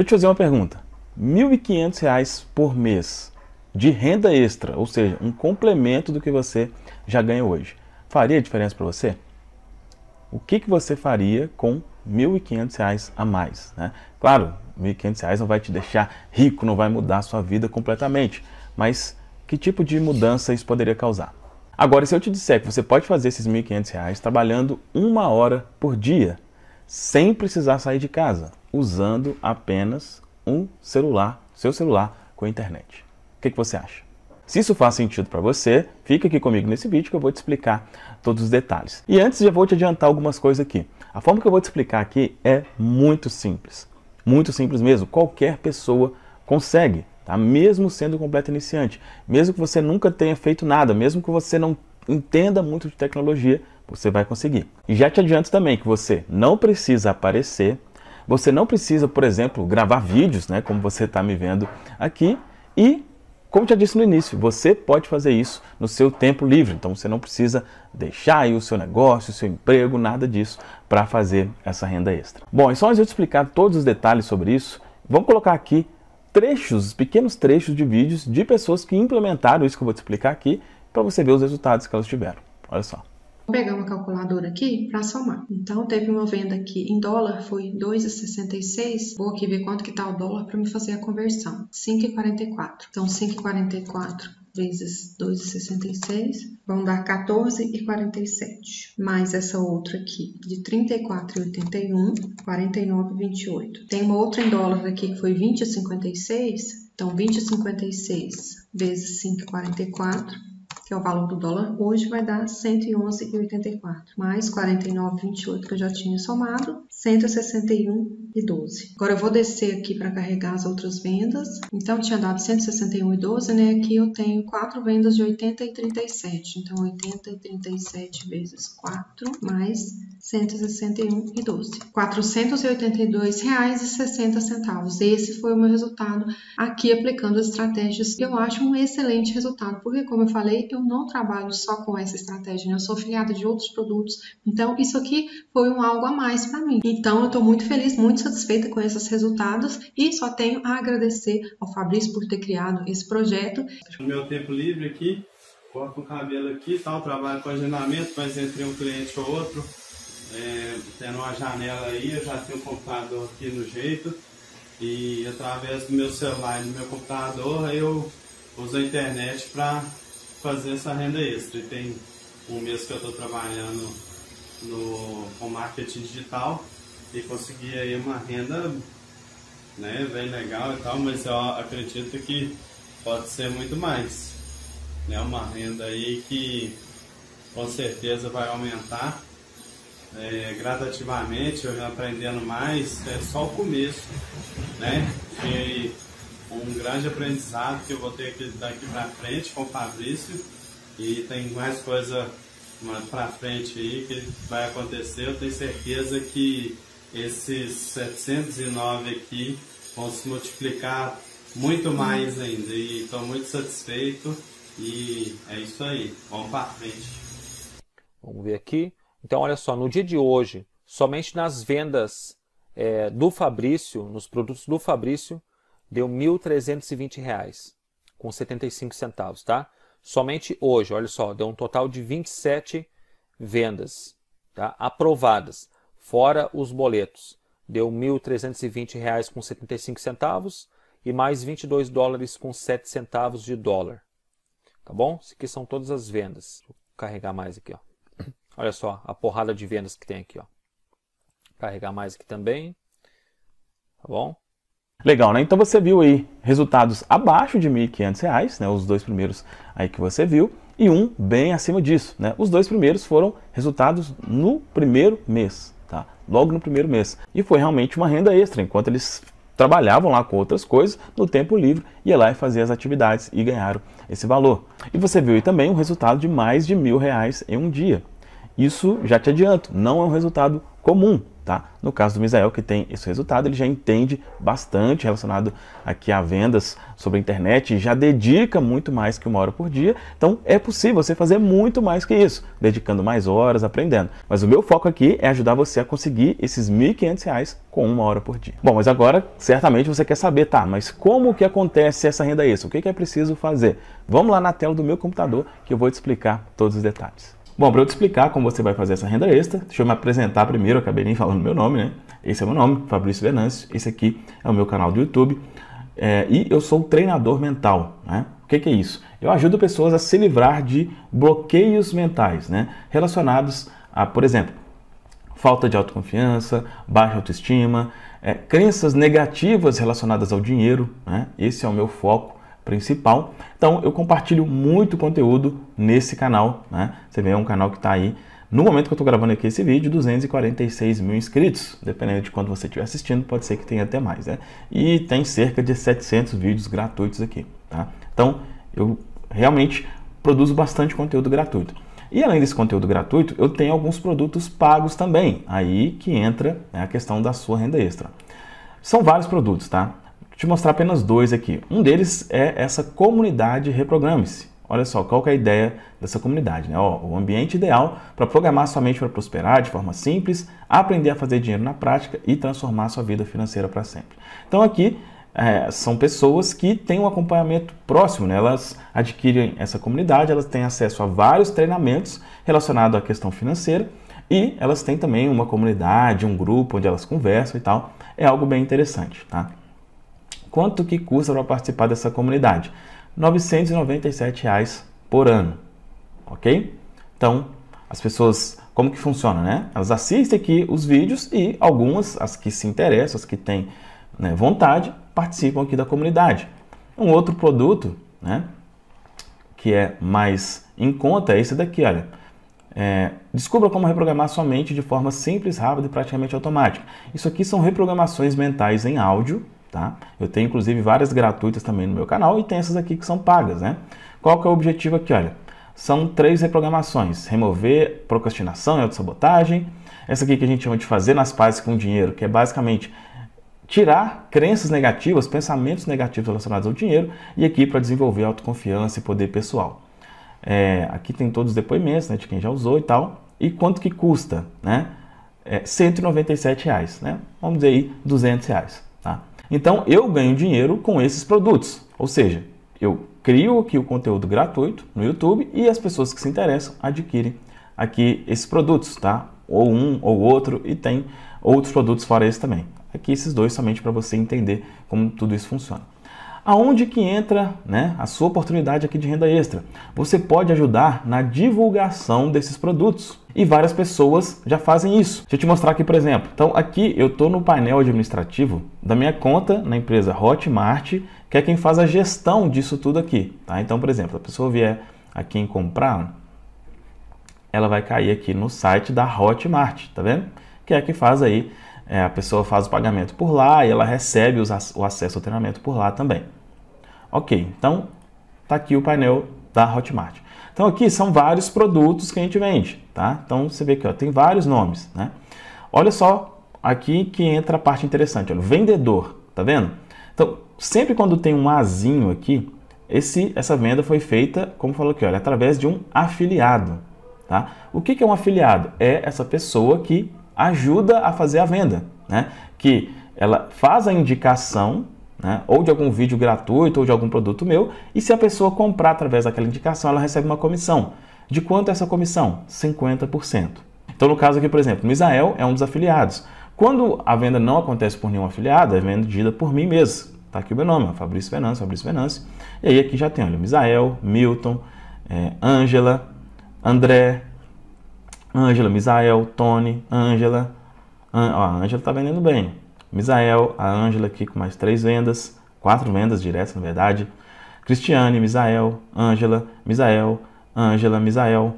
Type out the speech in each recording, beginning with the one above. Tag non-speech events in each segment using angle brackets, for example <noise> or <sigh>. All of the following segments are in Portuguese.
Deixa eu te fazer uma pergunta. R$ 1.500 por mês de renda extra, ou seja, um complemento do que você já ganha hoje. Faria diferença para você? O que, que você faria com R$ 1.500 a mais? Né? Claro, R$ 1.500 não vai te deixar rico, não vai mudar a sua vida completamente, mas que tipo de mudança isso poderia causar? Agora, se eu te disser que você pode fazer esses R$ 1.500 trabalhando uma hora por dia, sem precisar sair de casa, usando apenas um celular, seu celular, com a internet. O que, que você acha? Se isso faz sentido para você, fica aqui comigo nesse vídeo que eu vou te explicar todos os detalhes. E antes já vou te adiantar algumas coisas aqui. A forma que eu vou te explicar aqui é muito simples. Muito simples mesmo. Qualquer pessoa consegue, tá? mesmo sendo completo iniciante. Mesmo que você nunca tenha feito nada, mesmo que você não entenda muito de tecnologia, você vai conseguir. E já te adianto também que você não precisa aparecer, você não precisa, por exemplo, gravar vídeos, né, como você está me vendo aqui, e como já disse no início, você pode fazer isso no seu tempo livre, então você não precisa deixar o seu negócio, o seu emprego, nada disso para fazer essa renda extra. Bom, e só antes de eu te explicar todos os detalhes sobre isso, vamos colocar aqui trechos, pequenos trechos de vídeos de pessoas que implementaram isso que eu vou te explicar aqui, para você ver os resultados que elas tiveram. Olha só. Vou pegar uma calculadora aqui para somar. Então, teve uma venda aqui em dólar, foi 2,66. Vou aqui ver quanto que está o dólar para me fazer a conversão. 5,44. Então, 5,44 vezes 2,66 vão dar 14,47. Mais essa outra aqui de 34,81, 49,28. Tem uma outra em dólar aqui que foi 20,56. Então, 20,56 vezes 5,44 que é o valor do dólar hoje, vai dar 111,84, mais 49,28 que eu já tinha somado, 161 Agora eu vou descer aqui para carregar as outras vendas. Então tinha dado 161,12, né? Aqui eu tenho quatro vendas de 80 e 37. Então 80 e 37 vezes 4 mais 161,12. R$ 482,60. Esse foi o meu resultado aqui aplicando as estratégias eu acho um excelente resultado, porque como eu falei, eu não trabalho só com essa estratégia, né? eu sou afiliada de outros produtos. Então isso aqui foi um algo a mais para mim. Então eu estou muito feliz, muito muito satisfeita com esses resultados e só tenho a agradecer ao Fabrício por ter criado esse projeto. No meu tempo livre aqui, corto o cabelo aqui tal, trabalho com agendamento, mas entre um cliente ou outro, é, tendo uma janela aí, eu já tenho o computador aqui no jeito e através do meu celular e do meu computador eu uso a internet para fazer essa renda extra. E tem um mês que eu estou trabalhando no, com marketing digital e conseguir aí uma renda né, bem legal e tal, mas eu acredito que pode ser muito mais. É né, uma renda aí que com certeza vai aumentar é, gradativamente, aprendendo mais, é só o começo. Né? E um grande aprendizado que eu vou ter que daqui para frente com o Fabrício e tem mais coisa mais para frente aí que vai acontecer, eu tenho certeza que esses 709 aqui vão se multiplicar muito mais ainda. E estou muito satisfeito e é isso aí. Vamos para frente. Vamos ver aqui. Então, olha só, no dia de hoje, somente nas vendas é, do Fabrício, nos produtos do Fabrício, deu R$ 1.320,75, com 75 centavos, tá? Somente hoje, olha só, deu um total de 27 vendas, tá? Aprovadas fora os boletos. Deu R$ 1.320,75 e mais 22 dólares com 7 centavos de dólar. Tá bom? Isso aqui são todas as vendas. Vou carregar mais aqui, ó. Olha só a porrada de vendas que tem aqui, ó. Carregar mais aqui também. Tá bom? Legal, né? Então você viu aí resultados abaixo de R$ 1.500, né? Os dois primeiros aí que você viu e um bem acima disso, né? Os dois primeiros foram resultados no primeiro mês, tá? Logo no primeiro mês. E foi realmente uma renda extra, enquanto eles trabalhavam lá com outras coisas no tempo livre, ia lá e fazia as atividades e ganharam esse valor. E você viu aí também um resultado de mais de mil reais em um dia. Isso já te adianto, não é um resultado comum, Tá? No caso do Misael, que tem esse resultado, ele já entende bastante relacionado aqui a vendas sobre a internet, já dedica muito mais que uma hora por dia. Então é possível você fazer muito mais que isso, dedicando mais horas, aprendendo. Mas o meu foco aqui é ajudar você a conseguir esses R$ 1.500 com uma hora por dia. Bom, mas agora certamente você quer saber, tá? Mas como que acontece essa renda extra? O que é preciso fazer? Vamos lá na tela do meu computador que eu vou te explicar todos os detalhes. Bom, para eu te explicar como você vai fazer essa renda extra, deixa eu me apresentar primeiro, eu acabei nem falando meu nome, né? Esse é meu nome, Fabrício Venâncio, esse aqui é o meu canal do YouTube é, e eu sou treinador mental, né? O que, que é isso? Eu ajudo pessoas a se livrar de bloqueios mentais, né? Relacionados a, por exemplo, falta de autoconfiança, baixa autoestima, é, crenças negativas relacionadas ao dinheiro, né? Esse é o meu foco principal. Então eu compartilho muito conteúdo nesse canal, né? Você vê, é um canal que está aí, no momento que eu estou gravando aqui esse vídeo, 246 mil inscritos. Dependendo de quando você estiver assistindo, pode ser que tenha até mais, né? E tem cerca de 700 vídeos gratuitos aqui, tá? Então eu realmente produzo bastante conteúdo gratuito. E além desse conteúdo gratuito, eu tenho alguns produtos pagos também. Aí que entra né, a questão da sua renda extra. São vários produtos, tá? te mostrar apenas dois aqui. Um deles é essa comunidade Reprograme-se. Olha só, qual é a ideia dessa comunidade? Né? Ó, o ambiente ideal para programar sua mente para prosperar de forma simples, aprender a fazer dinheiro na prática e transformar sua vida financeira para sempre. Então aqui é, são pessoas que têm um acompanhamento próximo, né? elas adquirem essa comunidade, elas têm acesso a vários treinamentos relacionados à questão financeira e elas têm também uma comunidade, um grupo onde elas conversam e tal. É algo bem interessante, tá? Quanto que custa para participar dessa comunidade? R$ 997 reais por ano, ok? Então, as pessoas, como que funciona, né? Elas assistem aqui os vídeos e algumas, as que se interessam, as que têm né, vontade, participam aqui da comunidade. Um outro produto, né, que é mais em conta é esse daqui, olha. É, descubra como reprogramar sua mente de forma simples, rápida e praticamente automática. Isso aqui são reprogramações mentais em áudio, tá? Eu tenho inclusive várias gratuitas também no meu canal e tem essas aqui que são pagas, né? Qual que é o objetivo aqui, olha? São três reprogramações: remover procrastinação e é autossabotagem. Essa aqui que a gente chama de fazer nas pazes com o dinheiro, que é basicamente tirar crenças negativas, pensamentos negativos relacionados ao dinheiro e aqui para desenvolver autoconfiança e poder pessoal. É, aqui tem todos os depoimentos né, de quem já usou e tal. E quanto que custa? Né? É, 197 reais, né? Vamos dizer aí 200 reais, tá? Então eu ganho dinheiro com esses produtos. Ou seja, eu crio aqui o conteúdo gratuito no YouTube e as pessoas que se interessam adquirem aqui esses produtos, tá? Ou um ou outro e tem outros produtos fora esse também. Aqui esses dois somente para você entender como tudo isso funciona. Aonde que entra né, a sua oportunidade aqui de renda extra? Você pode ajudar na divulgação desses produtos. E várias pessoas já fazem isso. Deixa eu te mostrar aqui, por exemplo. Então, aqui eu estou no painel administrativo da minha conta na empresa Hotmart, que é quem faz a gestão disso tudo aqui. Tá? Então, por exemplo, a pessoa vier aqui em comprar, ela vai cair aqui no site da Hotmart, tá vendo? Que é que faz aí, é, a pessoa faz o pagamento por lá e ela recebe os, o acesso ao treinamento por lá também. Ok, então tá aqui o painel da Hotmart. Então aqui são vários produtos que a gente vende, tá? Então você vê que ó, tem vários nomes, né? Olha só aqui que entra a parte interessante, olha, vendedor, tá vendo? Então, sempre quando tem um azinho aqui, esse, essa venda foi feita, como falou aqui, olha, através de um afiliado, tá? O que, que é um afiliado? É essa pessoa que ajuda a fazer a venda, né? Que ela faz a indicação né? ou de algum vídeo gratuito ou de algum produto meu, e se a pessoa comprar através daquela indicação, ela recebe uma comissão. De quanto é essa comissão? 50%. Então, no caso aqui, por exemplo, o Israel é um dos afiliados. Quando a venda não acontece por nenhum afiliado, é vendida por mim mesmo. Está aqui o meu nome, Fabrício Venâncio, Fabrício Venâncio. E aí aqui já tem, olha, Misael, Milton, é, Ângela, é, André, Ângela, Misael, Tony, Ângela. Ó, a Ângela está vendendo bem. Misael, a Ângela aqui com mais três vendas, quatro vendas diretas na verdade. Cristiane, Misael, Ângela, Misael, Ângela, Misael,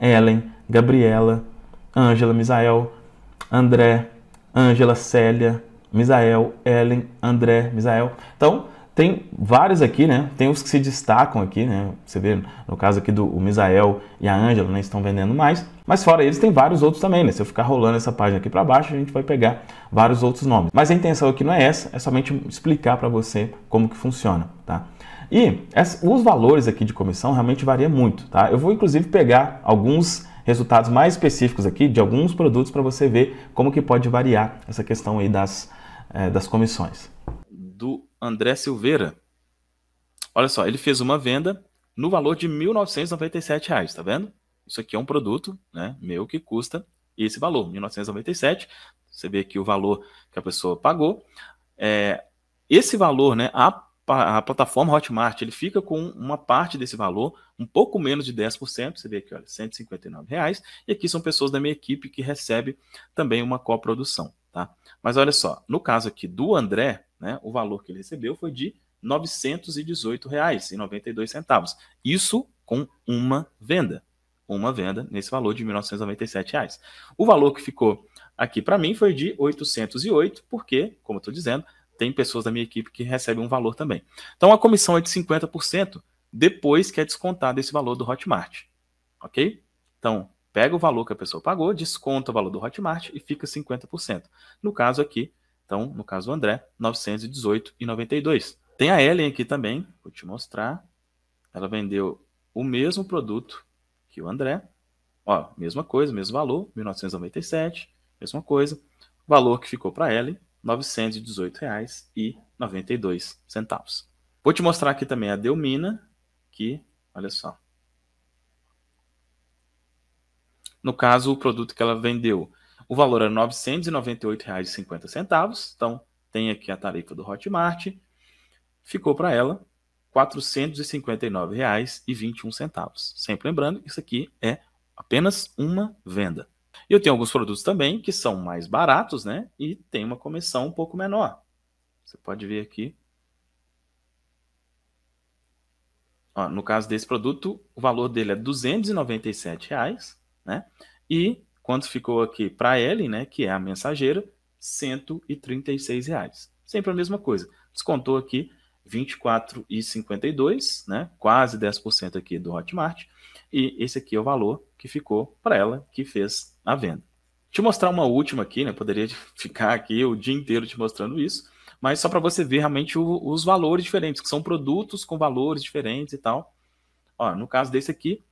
Ellen, Gabriela, Ângela, Misael, André, Ângela, Célia, Misael, Ellen, André, Misael. Então, tem vários aqui, né? Tem os que se destacam aqui, né? Você vê, no caso aqui do o Misael e a Ângela, né? Estão vendendo mais. Mas fora eles, tem vários outros também, né? Se eu ficar rolando essa página aqui para baixo, a gente vai pegar vários outros nomes. Mas a intenção aqui não é essa, é somente explicar para você como que funciona, tá? E os valores aqui de comissão realmente variam muito, tá? Eu vou inclusive pegar alguns resultados mais específicos aqui de alguns produtos para você ver como que pode variar essa questão aí das, é, das comissões do André Silveira. Olha só, ele fez uma venda no valor de R$ 1.997, tá vendo? Isso aqui é um produto, né, meu que custa esse valor, R$ 1.997. Você vê aqui o valor que a pessoa pagou. É, esse valor, né, a, a plataforma Hotmart, ele fica com uma parte desse valor, um pouco menos de 10%, você vê aqui, olha, R$ 159. Reais, e aqui são pessoas da minha equipe que recebem também uma coprodução. Tá? Mas olha só, no caso aqui do André, né, o valor que ele recebeu foi de R$ 918,92. Isso com uma venda. Uma venda nesse valor de R$ 1.997. Reais. O valor que ficou aqui para mim foi de 808, porque, como eu estou dizendo, tem pessoas da minha equipe que recebem um valor também. Então a comissão é de 50% depois que é descontado esse valor do Hotmart. Ok? Então, pega o valor que a pessoa pagou, desconta o valor do Hotmart e fica 50%. No caso aqui, então, no caso do André, 918,92. Tem a Ellen aqui também, vou te mostrar. Ela vendeu o mesmo produto que o André. Ó, mesma coisa, mesmo valor, 1997, mesma coisa. O valor que ficou para Ellen, R$ 918,92. Vou te mostrar aqui também a Delmina, que, olha só, No caso, o produto que ela vendeu, o valor era é R$ 998,50. Então, tem aqui a tarifa do Hotmart. Ficou para ela R$ 459,21. Sempre lembrando que isso aqui é apenas uma venda. E eu tenho alguns produtos também que são mais baratos, né? E tem uma comissão um pouco menor. Você pode ver aqui. Ó, no caso desse produto, o valor dele é R$ 297,00 né? E quanto ficou aqui para ela, né, que é a mensageira, 136 reais. Sempre a mesma coisa. Descontou aqui 24,52, né? Quase 10% aqui do Hotmart. E esse aqui é o valor que ficou para ela que fez a venda. Te mostrar uma última aqui, né? Poderia <laughs> ficar aqui o dia inteiro te mostrando isso, mas só para você ver realmente o, os valores diferentes, que são produtos com valores diferentes e tal. Ó, no caso desse aqui,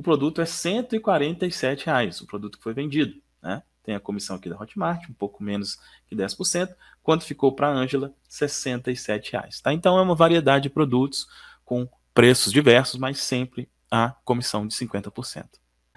o produto é 147 reais, o produto que foi vendido, né? Tem a comissão aqui da Hotmart, um pouco menos que 10%. Quanto ficou para a Ângela? R$ reais, tá? Então é uma variedade de produtos com preços diversos, mas sempre a comissão de 50%.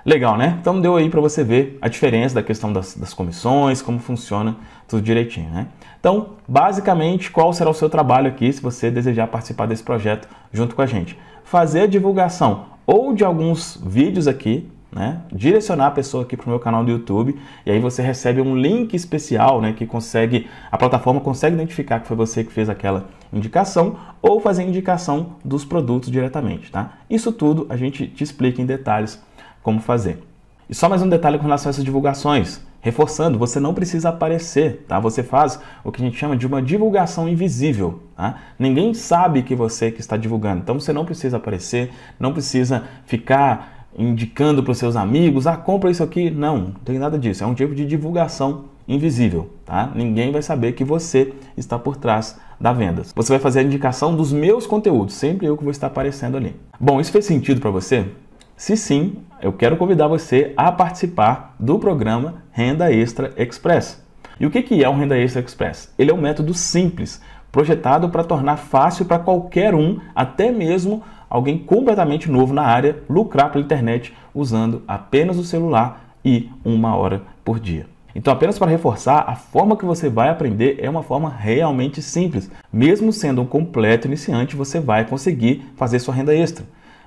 Legal, né? Então deu aí para você ver a diferença da questão das, das, comissões, como funciona tudo direitinho, né? Então, basicamente, qual será o seu trabalho aqui se você desejar participar desse projeto junto com a gente? Fazer a divulgação ou de alguns vídeos aqui, né? Direcionar a pessoa aqui para o meu canal do YouTube e aí você recebe um link especial, né? Que consegue, a plataforma consegue identificar que foi você que fez aquela indicação ou fazer indicação dos produtos diretamente, tá? Isso tudo a gente te explica em detalhes como fazer. E só mais um detalhe com relação a essas divulgações. Reforçando, você não precisa aparecer, tá? Você faz o que a gente chama de uma divulgação invisível, tá? Ninguém sabe que você que está divulgando, então você não precisa aparecer, não precisa ficar indicando para os seus amigos, ah, compra isso aqui. Não, não tem nada disso. É um tipo de divulgação invisível, tá? Ninguém vai saber que você está por trás da venda. Você vai fazer a indicação dos meus conteúdos, sempre eu que vou estar aparecendo ali. Bom, isso fez sentido para você? Se sim, eu quero convidar você a participar do programa Renda Extra Express. E o que é o Renda Extra Express? Ele é um método simples, projetado para tornar fácil para qualquer um, até mesmo alguém completamente novo na área, lucrar pela internet usando apenas o celular e uma hora por dia. Então, apenas para reforçar, a forma que você vai aprender é uma forma realmente simples. Mesmo sendo um completo iniciante, você vai conseguir fazer sua renda extra.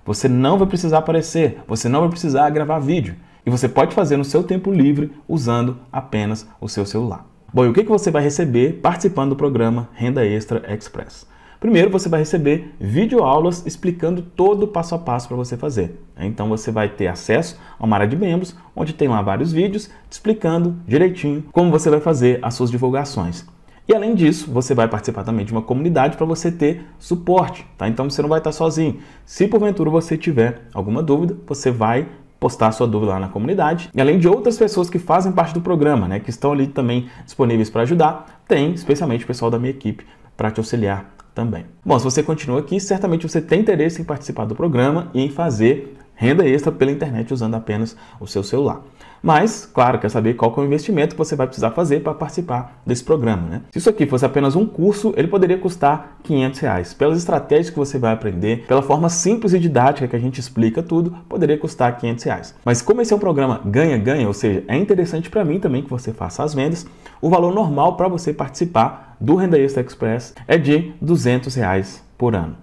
Você não vai precisar aparecer, você não vai precisar gravar vídeo. E você pode fazer no seu tempo livre usando apenas o seu celular. Bom, e o que você vai receber participando do programa Renda Extra Express? Primeiro, você vai receber videoaulas explicando todo o passo a passo para você fazer. Então, você vai ter acesso a uma área de membros, onde tem lá vários vídeos explicando direitinho como você vai fazer as suas divulgações. E além disso, você vai participar também de uma comunidade para você ter suporte, tá? Então você não vai estar tá sozinho. Se porventura você tiver alguma dúvida, você vai postar sua dúvida lá na comunidade. E além de outras pessoas que fazem parte do programa, né, que estão ali também disponíveis para ajudar, tem especialmente o pessoal da minha equipe para te auxiliar também. Bom, se você continua aqui, certamente você tem interesse em participar do programa e em fazer renda extra pela internet usando apenas o seu celular. Mas, claro, quer saber qual que é o investimento que você vai precisar fazer para participar desse programa. Né? Se isso aqui fosse apenas um curso, ele poderia custar 500 reais. Pelas estratégias que você vai aprender, pela forma simples e didática que a gente explica tudo, poderia custar 500 reais. Mas como esse é um programa ganha-ganha, ou seja, é interessante para mim também que você faça as vendas, o valor normal para você participar do Renda Extra Express é de 200 reais por ano.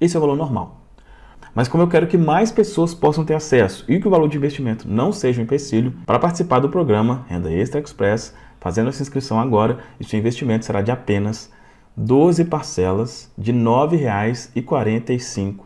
Esse é o valor normal mas como eu quero que mais pessoas possam ter acesso e que o valor de investimento não seja um empecilho, para participar do programa Renda Extra Express, fazendo essa inscrição agora, e seu investimento será de apenas 12 parcelas de R$ 9,45.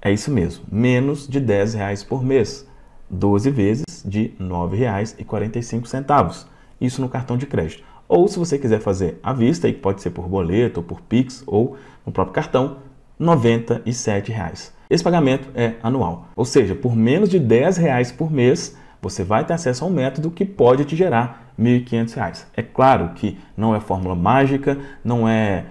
É isso mesmo, menos de R$ reais por mês, 12 vezes de R$ 9,45. Isso no cartão de crédito. Ou se você quiser fazer à vista, e pode ser por boleto, ou por Pix ou no próprio cartão, R$ 97,00. Esse pagamento é anual, ou seja, por menos de R$ 10,00 por mês, você vai ter acesso a um método que pode te gerar R$ 1.500. É claro que não é fórmula mágica, não é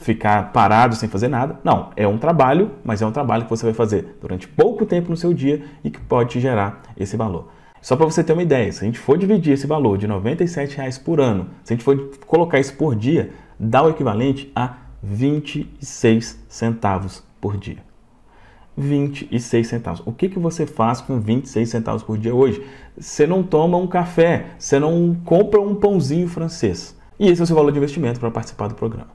ficar parado sem fazer nada. Não, é um trabalho, mas é um trabalho que você vai fazer durante pouco tempo no seu dia e que pode te gerar esse valor. Só para você ter uma ideia, se a gente for dividir esse valor de R$ 97,00 por ano, se a gente for colocar isso por dia, dá o equivalente a 26 centavos por dia. 26 centavos. O que, que você faz com 26 centavos por dia hoje? Você não toma um café, você não compra um pãozinho francês. E esse é o seu valor de investimento para participar do programa.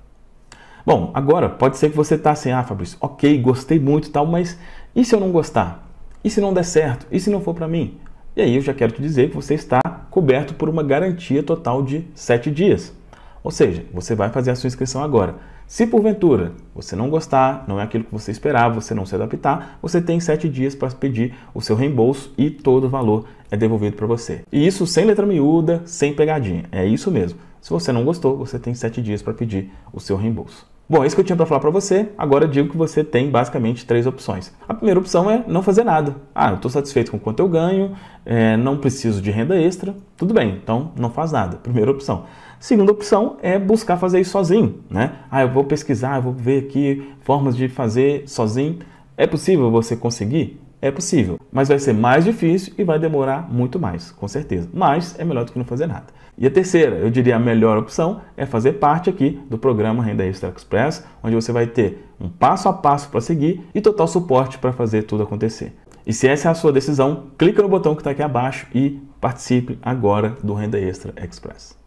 Bom, agora pode ser que você está assim, ah, Fabrício, ok, gostei muito tal, mas e se eu não gostar? E se não der certo? E se não for para mim? E aí eu já quero te dizer que você está coberto por uma garantia total de 7 dias. Ou seja, você vai fazer a sua inscrição agora se porventura você não gostar, não é aquilo que você esperava, você não se adaptar, você tem sete dias para pedir o seu reembolso e todo o valor é devolvido para você. E isso sem letra miúda, sem pegadinha. É isso mesmo. Se você não gostou, você tem sete dias para pedir o seu reembolso. Bom, é isso que eu tinha para falar para você. Agora eu digo que você tem basicamente três opções. A primeira opção é não fazer nada. Ah, eu estou satisfeito com quanto eu ganho, é, não preciso de renda extra. Tudo bem, então não faz nada. Primeira opção. Segunda opção é buscar fazer isso sozinho, né? Ah, eu vou pesquisar, eu vou ver aqui formas de fazer sozinho. É possível você conseguir? É possível, mas vai ser mais difícil e vai demorar muito mais, com certeza. Mas é melhor do que não fazer nada. E a terceira, eu diria a melhor opção, é fazer parte aqui do programa Renda Extra Express, onde você vai ter um passo a passo para seguir e total suporte para fazer tudo acontecer. E se essa é a sua decisão, clica no botão que está aqui abaixo e participe agora do Renda Extra Express.